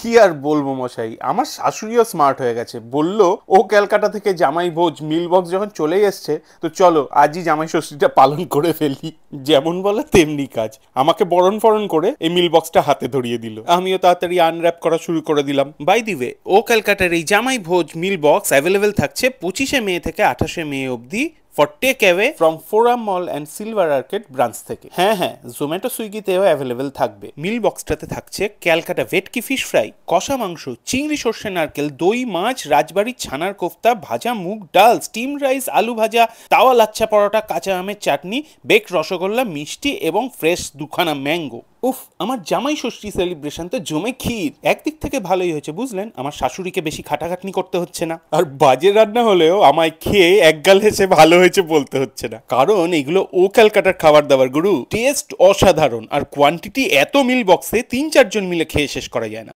কি আর বলবো মশাই আমার শাশুড়িও স্মার্ট হয়ে গেছে বলল ও ক্যালকাটা থেকে জামাই ভোজ মিল বক্স যখন চলে এসছে তো চলো আজই জামাই ষষ্ঠীটা পালন করে ফেলি যেমন বলে তেমনি কাজ আমাকে বরণ ফরণ করে এই মিল বক্সটা হাতে ধরিয়ে দিল আমিও তাড়াতাড়ি আনর্যাপ করা শুরু করে দিলাম বাই দিবে ও ক্যালকাটার এই জামাই ভোজ মিল বক্স অ্যাভেলেবেল থাকছে পঁচিশে মে থেকে আঠাশে মে অবধি for take away from Forum Mall and Silver Arcade branch থেকে হ্যাঁ হ্যাঁ জোম্যাটো সুইগিতেও অ্যাভেলেবেল থাকবে মিল বক্সটাতে থাকছে ক্যালকাটা ভেটকি ফিশ ফ্রাই কষা মাংস চিংড়ি সর্ষে নারকেল দই মাছ রাজবাড়ির ছানার কোফতা ভাজা মুগ ডাল স্টিম রাইস আলু ভাজা তাওয়া লাচ্ছা পরোটা কাঁচা আমের চাটনি বেক রসগোল্লা মিষ্টি এবং ফ্রেশ দুখানা ম্যাঙ্গো উফ আমার জামাই ষষ্ঠী সেলিব্রেশন তো জমে ক্ষীর একদিক থেকে ভালোই হয়েছে বুঝলেন আমার শাশুড়িকে বেশি খাটাখাটনি করতে হচ্ছে না আর বাজে রান্না হলেও আমায় খেয়ে একগাল হেসে ভালো হয়েছে বলতে হচ্ছে না কারণ এগুলো ও ক্যালকাটার খাবার দাবার গুরু টেস্ট অসাধারণ আর কোয়ান্টিটি এত মিল বক্সে তিন চারজন মিলে খেয়ে শেষ করা যায় না